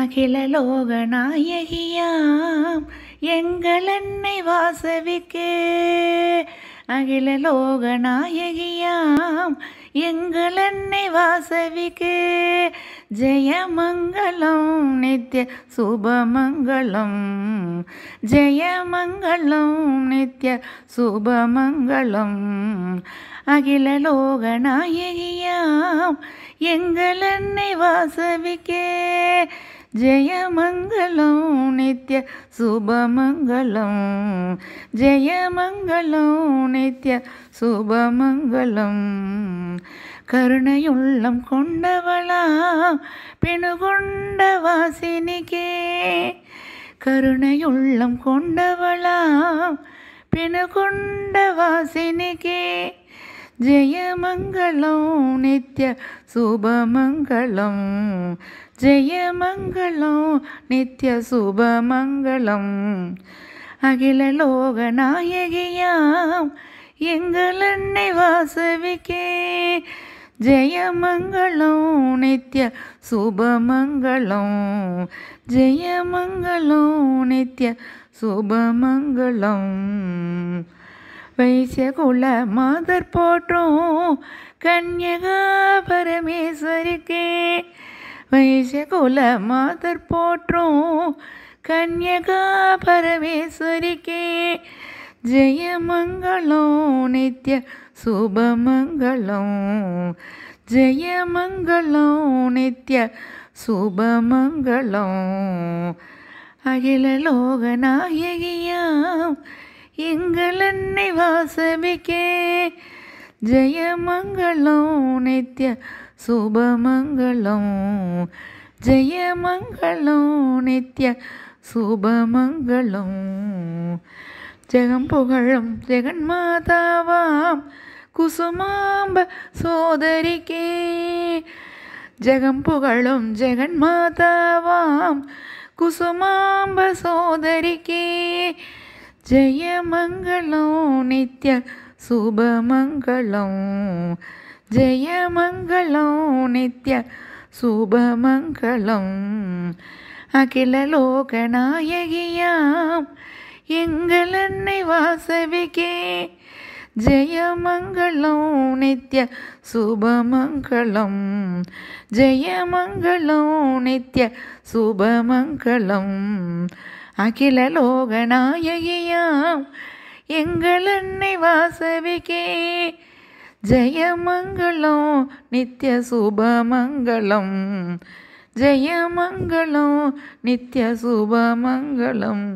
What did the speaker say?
அகிலலோக நாயகியாம் எங்கள் அன்னை வாசவிக்கே அகிலலோக நாயகியாம் எங்கள் அன்னை வாசவிக்கே ஜெயமங்கலம் நித்ய சுபமங்கலம் ஜெயமங்கலம் நித்ய சுபமங்கலம் அகிலலோக நாயகியாம் எங்கள் அன்னை வாசவிக்கே జయమంగళం నిత్య శుభమంగళం జయమంగళం నిత్య శుభమంగళం கருணையுள்ளம் கொண்டவளா பெணுகொண்ட வாசினிக்கே கருணையுள்ளம் கொண்டவளா பெணுகொண்ட வாசினிக்கே ஜெயமங்கலம் நித்ய சுபமங்கலம் ஜெயமங்கலம் நித்ய சுபமங்கலம் அகில லோக நாயகியாம் எங்கள் அன்னை வாசவிக்கே ஜெயமங்கலம் நித்ய சுபமங்கலம் ஜெயமங்கலம் நித்ய சுபமங்கலம் வைசியகுல மாதர் போற்றும் கன்யகா பரமேஸ்வரிக்கே வைசியகுல மாதர் போற்றும் கன்யகா பரமேஸ்வரிக்கே ஜெயமங்களம் நித்ய சுபமங்களம் ஜெயமங்களம் நித்ய சுபமங்களம் அகில எங்கள் அன்னை வாசபிக்கே ஜெயமங்கலம் நித்ய சுபமங்கலம் ஜெயமங்கலம் நித்ய சுபமங்கலம் ஜெகம் புகழும் ஜெகன் மாதாவாம் குசுமாம்ப சோதரிக்கே ஜெகம் புகழும் ஜெகன் மாதாவாம் குசுமாம்ப சோதரிக்கே ஜெயமங்கலம் நித்ய சுபமங்கலம் ஜெயமங்கலம் நித்ய சுபமங்கலம் அகில லோகநாயகியாம் எங்கள் அன்னை வாசவிகே ஜெயமங்கலம் நித்ய சுபமங்கலம் ஜெயமங்கலம் நித்ய சுபமங்கலம் அகில லோகநாயகியாம் எங்கள் அன்னை வாசவிகே ஜெயமங்கலம் நித்திய சுபமங்கலம் ஜெயமங்கலம் நித்திய சுபமங்கலம்